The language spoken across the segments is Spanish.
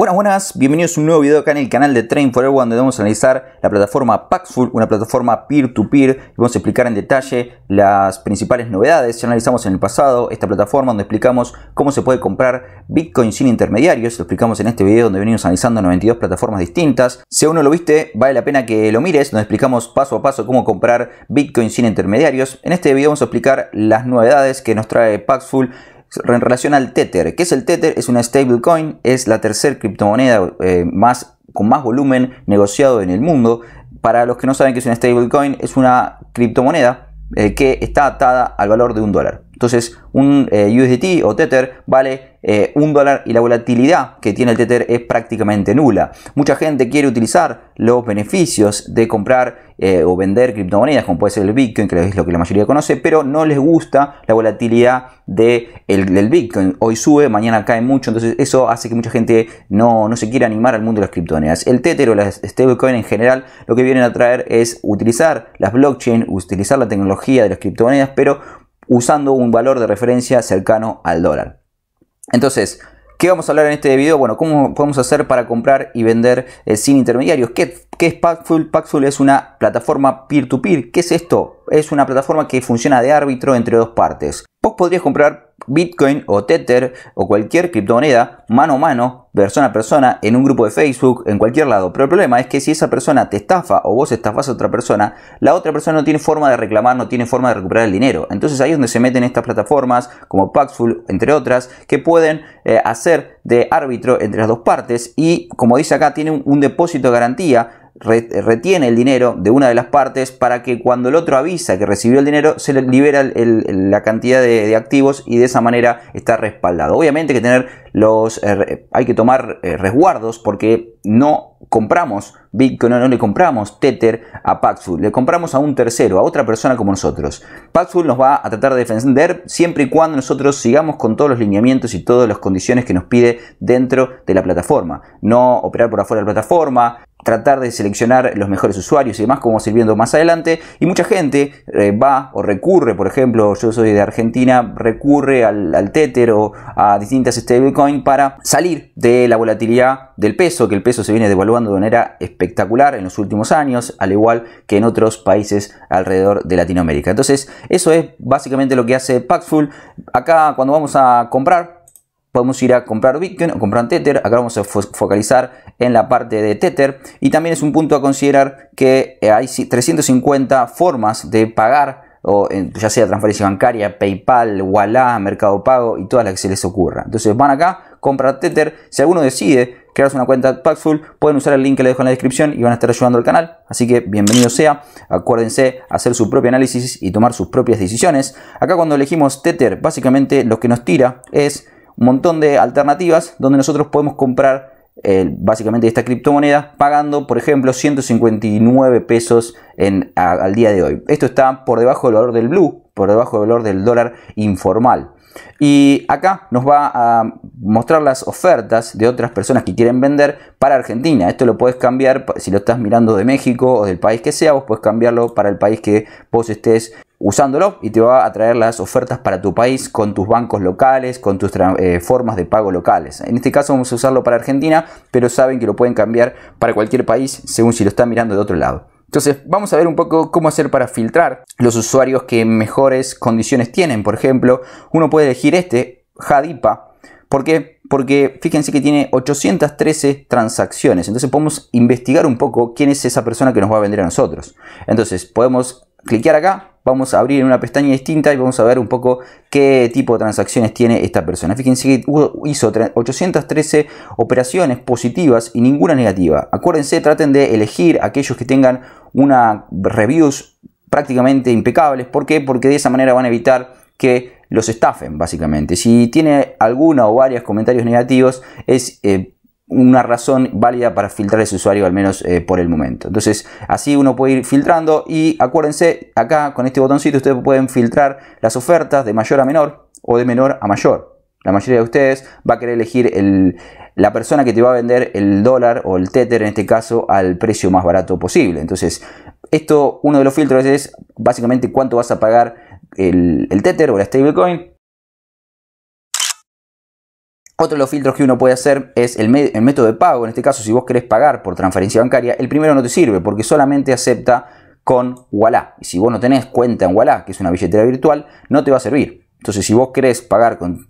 Buenas, buenas, bienvenidos a un nuevo video acá en el canal de Train for Everyone donde vamos a analizar la plataforma Paxful, una plataforma peer-to-peer. vamos a explicar en detalle las principales novedades. Ya analizamos en el pasado esta plataforma donde explicamos cómo se puede comprar Bitcoin sin intermediarios. Lo explicamos en este video donde venimos analizando 92 plataformas distintas. Si aún no lo viste, vale la pena que lo mires, donde explicamos paso a paso cómo comprar Bitcoin sin intermediarios. En este video vamos a explicar las novedades que nos trae Paxful en relación al Tether. ¿Qué es el Tether? Es una stablecoin, es la tercera criptomoneda eh, más, con más volumen negociado en el mundo. Para los que no saben qué es una stablecoin, es una criptomoneda eh, que está atada al valor de un dólar. Entonces, un eh, USDT o Tether vale eh, un dólar y la volatilidad que tiene el Tether es prácticamente nula. Mucha gente quiere utilizar los beneficios de comprar eh, o vender criptomonedas, como puede ser el Bitcoin, que es lo que la mayoría conoce, pero no les gusta la volatilidad de el, del Bitcoin. Hoy sube, mañana cae mucho, entonces eso hace que mucha gente no, no se quiera animar al mundo de las criptomonedas. El Tether o las stablecoin en general lo que vienen a traer es utilizar las blockchain, utilizar la tecnología de las criptomonedas, pero usando un valor de referencia cercano al dólar. Entonces, ¿Qué vamos a hablar en este video? Bueno, ¿cómo podemos hacer para comprar y vender eh, sin intermediarios? ¿Qué, es Paxful? Paxful es una plataforma peer-to-peer. -peer. to peer qué es esto? Es una plataforma que funciona de árbitro entre dos partes. Vos podrías comprar Bitcoin o Tether o cualquier criptomoneda mano a mano, persona a persona, en un grupo de Facebook, en cualquier lado. Pero el problema es que si esa persona te estafa o vos estafas a otra persona, la otra persona no tiene forma de reclamar, no tiene forma de recuperar el dinero. Entonces ahí es donde se meten estas plataformas como Paxful, entre otras, que pueden eh, hacer de árbitro entre las dos partes y, como dice acá, tiene un, un depósito de garantía retiene el dinero de una de las partes para que cuando el otro avisa que recibió el dinero se le libera la cantidad de, activos y de esa manera está respaldado. Obviamente que tener los eh, hay que tomar eh, resguardos porque no compramos Bitcoin, no le compramos Tether a Paxful, le compramos a un tercero, a otra persona como nosotros. Paxful nos va a tratar de defender siempre y cuando nosotros sigamos con todos los lineamientos y todas las condiciones que nos pide dentro de la plataforma. No operar por afuera de la plataforma, tratar de seleccionar los mejores usuarios y demás, como sirviendo más adelante. Y mucha gente eh, va o recurre, por ejemplo, yo soy de Argentina, recurre al, al Tether o a distintas Bitcoin para salir de la volatilidad del peso, que el peso se viene devaluando de manera espectacular en los últimos años, al igual que en otros países alrededor de Latinoamérica. Entonces, eso es básicamente lo que hace Paxful. Acá, cuando vamos a comprar, podemos ir a comprar Bitcoin o comprar Tether. Acá vamos a focalizar en la parte de Tether. Y también es un punto a considerar que eh, hay 350 formas de pagar, ya sea transferencia bancaria, PayPal, Walla, Mercado Pago y todas las que se les ocurra. Entonces van acá, compran Tether. Si alguno decide crearse una cuenta Paxful, pueden usar el link que les dejo en la descripción y van a estar ayudando al canal. Así que bienvenido sea. Acuérdense hacer su propio análisis y tomar sus propias decisiones. Acá cuando elegimos Tether, básicamente lo que nos tira es un montón de alternativas donde nosotros podemos comprar eh, básicamente esta criptomoneda pagando por ejemplo 159 pesos al día de hoy. Esto está por debajo del valor del blue, por debajo del valor del dólar informal. Y acá nos va a mostrar las ofertas de otras personas que quieren vender para Argentina. Esto lo puedes cambiar si lo estás mirando de México o del país que sea, vos puedes cambiarlo para el país que vos estés usándolo y te va a traer las ofertas para tu país con tus bancos locales, con tus eh, formas de pago locales. En este caso vamos a usarlo para Argentina, pero saben que lo pueden cambiar para cualquier país según si lo están mirando de otro lado. Entonces vamos a ver un poco cómo hacer para filtrar los usuarios que mejores condiciones tienen. Por ejemplo, uno puede elegir este, Jadipa. ¿Por Porque fíjense que tiene 813 transacciones. Entonces podemos investigar un poco quién es esa persona que nos va a vender a nosotros. Entonces podemos Clickear acá, vamos a abrir en una pestaña distinta y vamos a ver un poco qué tipo de transacciones tiene esta persona. Fíjense que hizo 813 operaciones positivas y ninguna negativa. Acuérdense, traten de elegir aquellos que tengan una reviews prácticamente impecables. ¿Por qué? Porque de esa manera van a evitar que los estafen, básicamente. Si tiene alguna o varios comentarios negativos, es... Eh, una razón válida para filtrar ese usuario, al menos eh, por el momento. Entonces, así uno puede ir filtrando y acuérdense, acá con este botoncito ustedes pueden filtrar las ofertas de mayor a menor o de menor a mayor. La mayoría de ustedes va a querer elegir la persona que te va a vender el dólar o el tether en este caso al precio más barato posible. Entonces, esto, uno de los filtros es básicamente cuánto vas a pagar el, el tether o la stablecoin otro de los filtros que uno puede hacer es el, método de pago. En este caso, si vos querés pagar por transferencia bancaria, el primero no te sirve porque solamente acepta con Wallah. Y si vos no tenés cuenta en Wallah, que es una billetera virtual, no te va a servir. Entonces, si vos querés pagar con,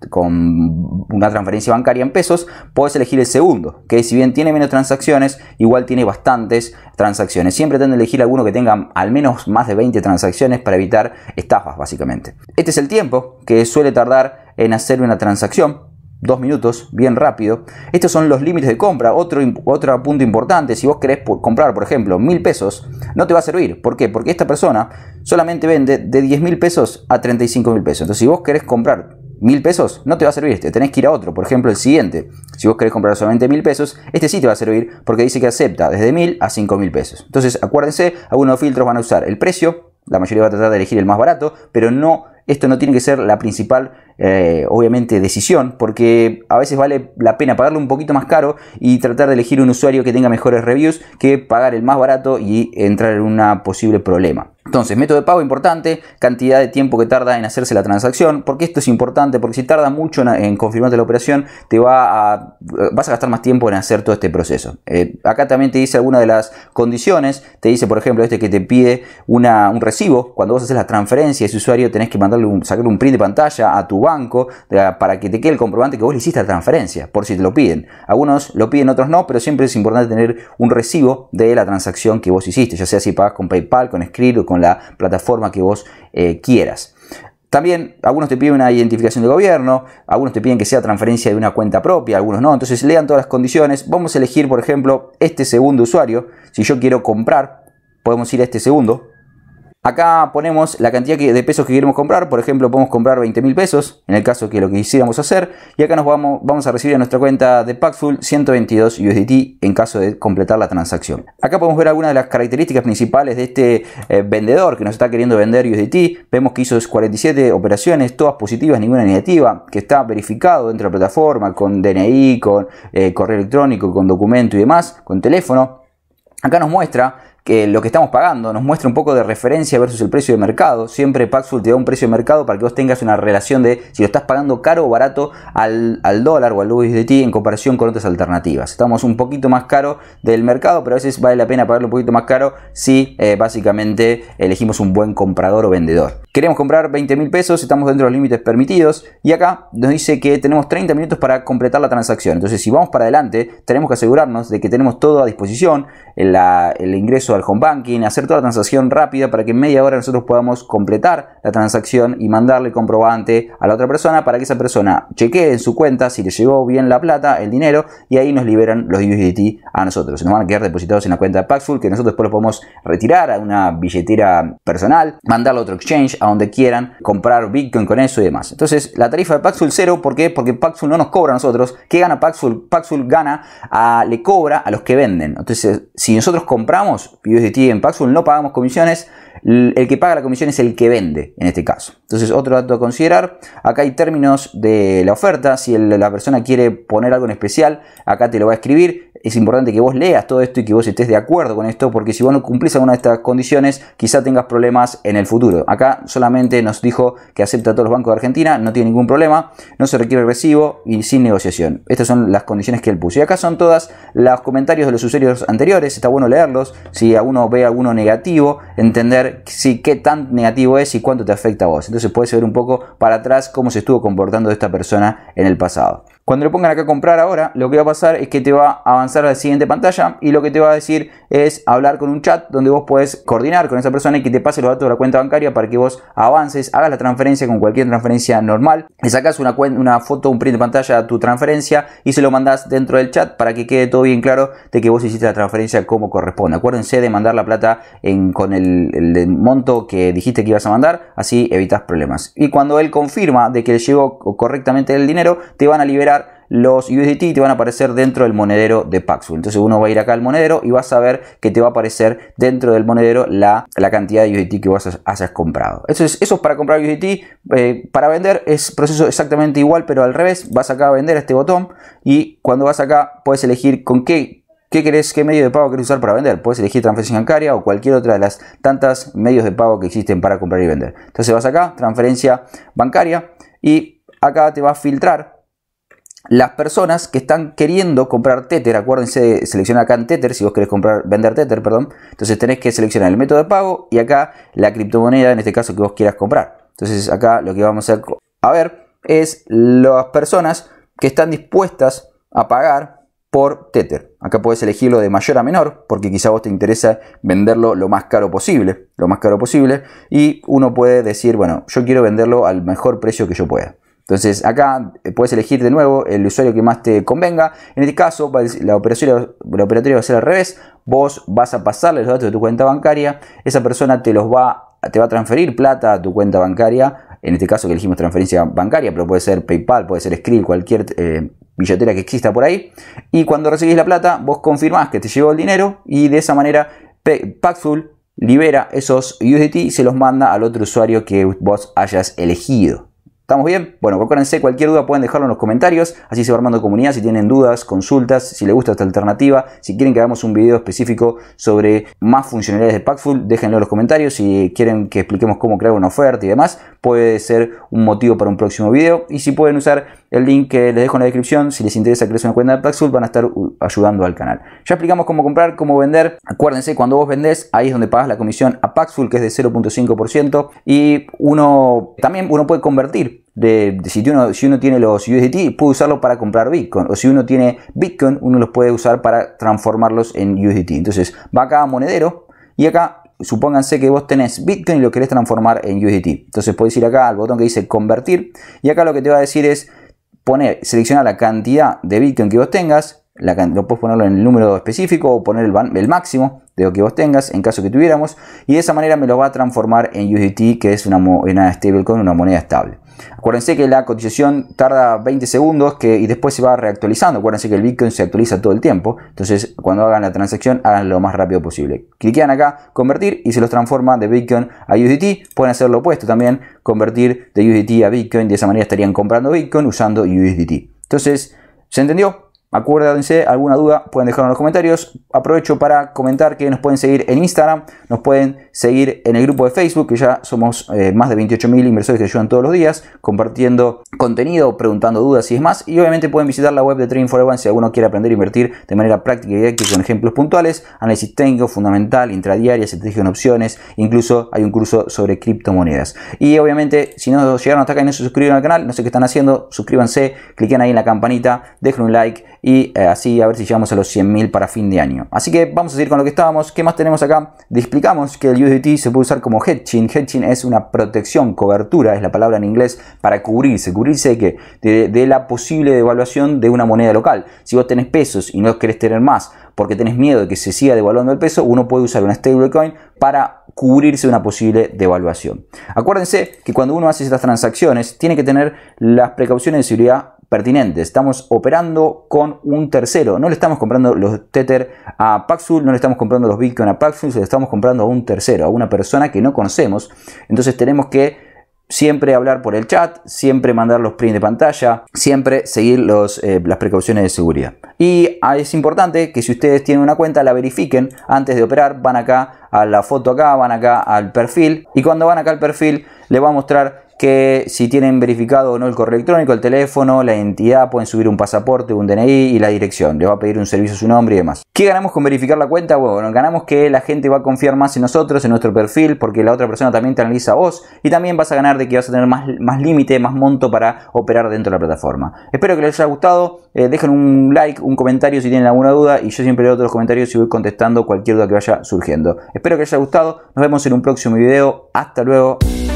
una transferencia bancaria en pesos, podés elegir el segundo, que si bien tiene menos transacciones, igual tiene bastantes transacciones. Siempre tendré que elegir alguno que tenga al menos más de 20 transacciones para evitar estafas, básicamente. Este es el tiempo que suele tardar en hacer una transacción dos minutos, bien rápido. Estos son los límites de compra. Otro, otro punto importante, si vos querés comprar, por ejemplo, mil pesos, no te va a servir. ¿Por qué? Porque esta persona solamente vende de 10 mil pesos a 35 mil pesos. Entonces, si vos querés comprar mil pesos, no te va a servir este. Tenés que ir a otro, por ejemplo, el siguiente. Si vos querés comprar solamente mil pesos, este sí te va a servir porque dice que acepta desde mil a cinco mil pesos. Entonces, acuérdense, algunos filtros van a usar el precio. La mayoría va a tratar de elegir el más barato, pero no esto no tiene que ser la principal, eh, obviamente, decisión, porque a veces vale la pena pagarle un poquito más caro y tratar de elegir un usuario que tenga mejores reviews que pagar el más barato y entrar en un posible problema. Entonces, método de pago importante, cantidad de tiempo que tarda en hacerse la transacción, porque esto es importante, porque si tarda mucho en, confirmarte la operación, te va a, vas a gastar más tiempo en hacer todo este proceso. Eh, acá también te dice alguna de las condiciones, te dice, por ejemplo, este que te pide un recibo, cuando vos haces la transferencia, ese usuario tenés que mandarle un, sacarle un print de pantalla a tu banco para que te quede el comprobante que vos le hiciste la transferencia, por si te lo piden. Algunos lo piden, otros no, pero siempre es importante tener un recibo de la transacción que vos hiciste, ya sea si pagas con PayPal, con Skrill o con la plataforma que vos eh, quieras. También algunos te piden una identificación de gobierno, algunos te piden que sea transferencia de una cuenta propia, algunos no. Entonces lean todas las condiciones. Vamos a elegir, por ejemplo, este segundo usuario. Si yo quiero comprar, podemos ir a este segundo. Acá ponemos la cantidad de pesos que queremos comprar. Por ejemplo, podemos comprar 20 mil pesos, en el caso que lo quisiéramos hacer. Y acá nos vamos, vamos a recibir en nuestra cuenta de Paxful 122 USDT en caso de completar la transacción. Acá podemos ver algunas de las características principales de este eh, vendedor que nos está queriendo vender USDT. Vemos que hizo 47 operaciones, todas positivas, ninguna negativa. Que está verificado dentro de la plataforma con DNI, con eh, correo electrónico, con documento y demás, con teléfono. Acá nos muestra que lo que estamos pagando, nos muestra un poco de referencia versus el precio de mercado. Siempre Paxful te da un precio de mercado para que vos tengas una relación de si lo estás pagando caro o barato al, dólar o al USDT en comparación con otras alternativas. Estamos un poquito más caro del mercado, pero a veces vale la pena pagarlo un poquito más caro si eh, básicamente elegimos un buen comprador o vendedor. Queremos comprar 20 mil pesos, estamos dentro de los límites permitidos y acá nos dice que tenemos 30 minutos para completar la transacción. Entonces si vamos para adelante, tenemos que asegurarnos de que tenemos todo a disposición, eh, el ingreso al home banking, hacer toda la transacción rápida para que en media hora nosotros podamos completar la transacción y mandarle el comprobante a la otra persona para que esa persona chequee en su cuenta si le llegó bien la plata, el dinero y ahí nos liberan los USDT a nosotros. Nos van a quedar depositados en la cuenta de Paxful que nosotros después lo podemos retirar a una billetera personal, mandarlo a otro exchange, a donde quieran, comprar Bitcoin con eso y demás. Entonces la tarifa de Paxful cero, ¿por qué? Porque Paxful no nos cobra a nosotros. ¿Qué gana Paxful? Paxful gana, le cobra a los que venden. Entonces si nosotros compramos, ti en Paxful no pagamos comisiones, el que paga la comisión es el que vende en este caso. Entonces, otro dato a considerar, acá hay términos de la oferta, si la persona quiere poner algo en especial, acá te lo va a escribir, es importante que vos leas todo esto y que vos estés de acuerdo con esto, porque si vos no cumplís alguna de estas condiciones, quizá tengas problemas en el futuro. Acá solamente nos dijo que acepta todos los bancos de Argentina, no tiene ningún problema, no se requiere recibo y sin negociación. Estas son las condiciones que él puso. Y acá son todas los comentarios de los usuarios anteriores, está bueno leerlos, si uno ve a uno negativo, entender si qué tan negativo es y cuánto te afecta a vos. Entonces puedes ver un poco para atrás cómo se estuvo comportando esta persona en el pasado. Cuando le pongan acá comprar ahora, lo que va a pasar es que te va a avanzar a la siguiente pantalla y lo que te va a decir es hablar con un chat donde vos puedes coordinar con esa persona y que te pase los datos de la cuenta bancaria para que vos avances, hagas la transferencia con cualquier transferencia normal, le sacas una, foto, un print de pantalla a tu transferencia y se lo mandás dentro del chat para que quede todo bien claro de que vos hiciste la transferencia como corresponde. Acuérdense de mandar la plata con el, monto que dijiste que ibas a mandar, así evitas problemas. Y cuando él confirma de que le llegó correctamente el dinero, te van a liberar los USDT te van a aparecer dentro del monedero de Paxful. Entonces uno va a ir acá al monedero y vas a ver que te va a aparecer dentro del monedero la, cantidad de USDT que vas hayas comprado. Entonces eso es para comprar USDT. Eh, para vender es proceso exactamente igual, pero al revés. Vas acá a vender este botón y cuando vas acá puedes elegir con qué ¿Qué, querés, ¿Qué medio de pago quieres usar para vender? Puedes elegir transferencia bancaria o cualquier otra de las tantas medios de pago que existen para comprar y vender. Entonces vas acá, transferencia bancaria, y acá te va a filtrar las personas que están queriendo comprar Tether, acuérdense selecciona acá en Tether, si vos querés comprar, vender Tether, perdón, entonces tenés que seleccionar el método de pago y acá la criptomoneda, en este caso que vos quieras comprar. Entonces acá lo que vamos a, a ver es las personas que están dispuestas a pagar por Tether. Acá puedes elegirlo de mayor a menor, porque quizá vos te interesa venderlo lo más caro posible, lo más caro posible, y uno puede decir, bueno, yo quiero venderlo al mejor precio que yo pueda. Entonces acá eh, puedes elegir de nuevo el usuario que más te convenga. En este caso la operatoria, va a ser al revés. Vos vas a pasarle los datos de tu cuenta bancaria. Esa persona te los va te va a transferir plata a tu cuenta bancaria. En este caso que elegimos transferencia bancaria, pero puede ser PayPal, puede ser Skrill, cualquier eh, billetera que exista por ahí. Y cuando recibís la plata, vos confirmás que te llegó el dinero y de esa manera Paxful libera esos USDT y se los manda al otro usuario que vos hayas elegido. ¿Estamos bien? Bueno, acuérdense, cualquier duda pueden dejarlo en los comentarios, así se va armando comunidad, si tienen dudas, consultas, si les gusta esta alternativa, si quieren que hagamos un video específico sobre más funcionalidades de Packful, déjenlo en los comentarios, si quieren que expliquemos cómo crear una oferta y demás, puede ser un motivo para un próximo video. Y si pueden usar el link que les dejo en la descripción, si les interesa crear una cuenta de Paxful, van a estar ayudando al canal. Ya explicamos cómo comprar, cómo vender. Acuérdense, cuando vos vendés, ahí es donde pagas la comisión a Paxful, que es de 0.5%. Y uno también uno puede convertir de, si, uno, si uno tiene los USDT, puede usarlo para comprar Bitcoin. O si uno tiene Bitcoin, uno los puede usar para transformarlos en USDT. Entonces va acá a monedero y acá supónganse que vos tenés Bitcoin y lo querés transformar en USDT. Entonces podés ir acá al botón que dice convertir y acá lo que te va a decir es poner, seleccionar la cantidad de Bitcoin que vos tengas, la, lo puedes ponerlo en el número específico o poner el, máximo de lo que vos tengas en caso que tuviéramos y de esa manera me lo va a transformar en USDT que es una, una con una moneda estable. Acuérdense que la cotización tarda 20 segundos que, y después se va reactualizando. Acuérdense que el Bitcoin se actualiza todo el tiempo. Entonces, cuando hagan la transacción, hagan lo más rápido posible. Cliquean acá, convertir y se los transforma de Bitcoin a USDT. Pueden hacer lo opuesto también, convertir de USDT a Bitcoin. De esa manera estarían comprando Bitcoin usando USDT. Entonces, ¿se entendió? Acuérdense, alguna duda pueden dejarlo en los comentarios. Aprovecho para comentar que nos pueden seguir en Instagram, nos pueden seguir en el grupo de Facebook, que ya somos eh, más de 28.000 inversores que ayudan todos los días, compartiendo contenido, preguntando dudas y es más Y obviamente pueden visitar la web de Trading for Everyone si alguno quiere aprender a invertir de manera práctica y directa con ejemplos puntuales, análisis técnico, fundamental, intradiaria, estrategia en opciones, incluso hay un curso sobre criptomonedas. Y obviamente, si no llegaron hasta acá y no se suscribieron al canal, no sé qué están haciendo, suscríbanse, cliquen ahí en la campanita, dejen un like y eh, así a ver si llegamos a los 100.000 para fin de año. Así que vamos a seguir con lo que estábamos. ¿Qué más tenemos acá? Te explicamos que el USDT se puede usar como hedging. Hedging es una protección, cobertura, es la palabra en inglés, para cubrirse. ¿Cubrirse de qué? de la posible devaluación de una moneda local. Si vos tenés pesos y no querés tener más, porque tenés miedo de que se siga devaluando el peso, uno puede usar una stablecoin para cubrirse una posible devaluación. Acuérdense que cuando uno hace estas transacciones tiene que tener las precauciones de seguridad pertinentes. Estamos operando con un tercero. No le estamos comprando los Tether a Paxful, no le estamos comprando los Bitcoin a Paxful, le estamos comprando a un tercero, a una persona que no conocemos. Entonces tenemos que siempre hablar por el chat, siempre mandar los prints de pantalla, siempre seguir eh, las precauciones de seguridad. Y ah, es importante que si ustedes tienen una cuenta la verifiquen antes de operar, van acá a la foto acá, van acá al perfil y cuando van acá al perfil le va a mostrar que si tienen verificado o no el correo electrónico, el teléfono, la identidad, pueden subir un pasaporte, un DNI y la dirección. Les va a pedir un servicio, su nombre y demás. ¿Qué ganamos con verificar la cuenta? Bueno, ganamos que la gente va a confiar más en nosotros, en nuestro perfil, porque la otra persona también te analiza a vos y también vas a ganar de que vas a tener más, más límite, más monto para operar dentro de la plataforma. Espero que les haya gustado. Eh, dejen un like, un comentario si tienen alguna duda y yo siempre leo todos los comentarios y voy contestando cualquier duda que vaya surgiendo. Espero que les haya gustado. Nos vemos en un próximo video. Hasta luego.